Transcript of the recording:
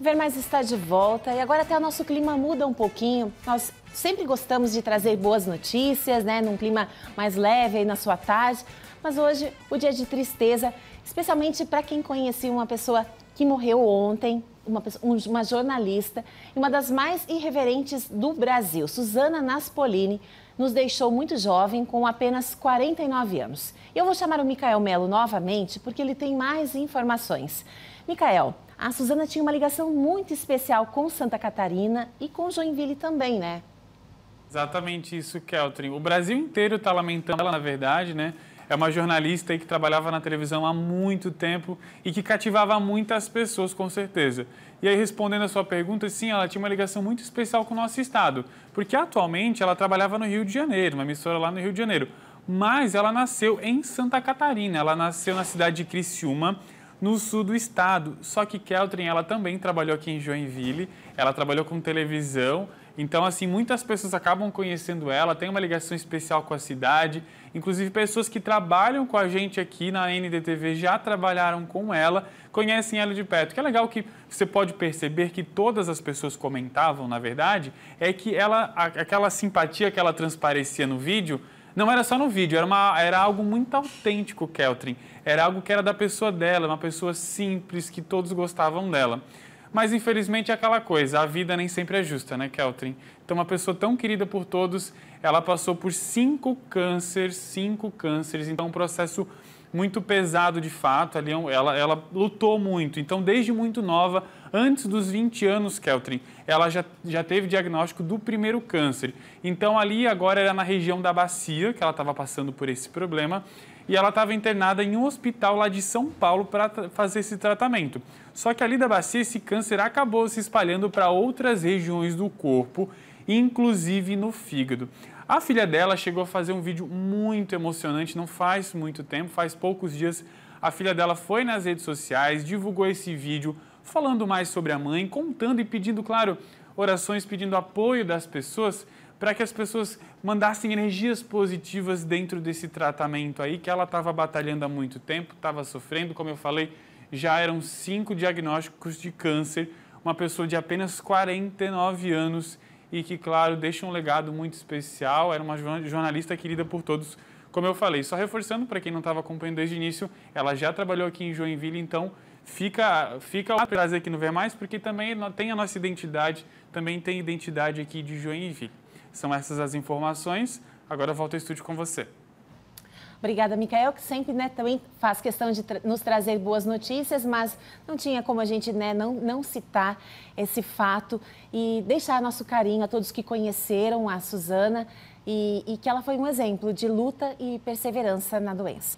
Ver Mais está de volta e agora até o nosso clima muda um pouquinho. Nós sempre gostamos de trazer boas notícias, né? Num clima mais leve aí na sua tarde. Mas hoje, o dia de tristeza, especialmente para quem conhecia uma pessoa que morreu ontem, uma, uma jornalista e uma das mais irreverentes do Brasil, Suzana Naspolini, nos deixou muito jovem, com apenas 49 anos. Eu vou chamar o Micael Melo novamente porque ele tem mais informações. Micael, a Suzana tinha uma ligação muito especial com Santa Catarina e com Joinville também, né? Exatamente isso, Keltrin. O Brasil inteiro está lamentando ela, na verdade, né? É uma jornalista que trabalhava na televisão há muito tempo e que cativava muitas pessoas, com certeza. E aí, respondendo a sua pergunta, sim, ela tinha uma ligação muito especial com o nosso estado, porque atualmente ela trabalhava no Rio de Janeiro, uma emissora lá no Rio de Janeiro. Mas ela nasceu em Santa Catarina, ela nasceu na cidade de Criciúma, no sul do estado. Só que Keltrin, ela também trabalhou aqui em Joinville, ela trabalhou com televisão, então, assim, muitas pessoas acabam conhecendo ela, tem uma ligação especial com a cidade. Inclusive, pessoas que trabalham com a gente aqui na NDTV já trabalharam com ela, conhecem ela de perto. O que é legal que você pode perceber que todas as pessoas comentavam, na verdade, é que ela, aquela simpatia que ela transparecia no vídeo, não era só no vídeo, era, uma, era algo muito autêntico, Keltrin. Era algo que era da pessoa dela, uma pessoa simples, que todos gostavam dela. Mas infelizmente é aquela coisa, a vida nem sempre é justa, né, Keltrin? Então, uma pessoa tão querida por todos, ela passou por cinco cânceres, cinco cânceres, então é um processo muito pesado de fato. Ali é ela, ela lutou muito. Então, desde muito nova, antes dos 20 anos, Keltrin, ela já, já teve diagnóstico do primeiro câncer. Então, ali agora era na região da bacia que ela estava passando por esse problema. E ela estava internada em um hospital lá de São Paulo para fazer esse tratamento. Só que ali da bacia, esse câncer acabou se espalhando para outras regiões do corpo inclusive no fígado. A filha dela chegou a fazer um vídeo muito emocionante, não faz muito tempo, faz poucos dias. A filha dela foi nas redes sociais, divulgou esse vídeo falando mais sobre a mãe, contando e pedindo, claro, orações, pedindo apoio das pessoas para que as pessoas mandassem energias positivas dentro desse tratamento aí que ela estava batalhando há muito tempo, estava sofrendo, como eu falei, já eram cinco diagnósticos de câncer, uma pessoa de apenas 49 anos e que, claro, deixa um legado muito especial. Era uma jornalista querida por todos, como eu falei. Só reforçando para quem não estava acompanhando desde o início, ela já trabalhou aqui em Joinville, então fica fica o prazer aqui no Ver Mais, porque também tem a nossa identidade, também tem identidade aqui de Joinville. São essas as informações. Agora volto ao estúdio com você. Obrigada, Micael, que sempre né, também faz questão de tra nos trazer boas notícias, mas não tinha como a gente né, não, não citar esse fato e deixar nosso carinho a todos que conheceram a Suzana e, e que ela foi um exemplo de luta e perseverança na doença.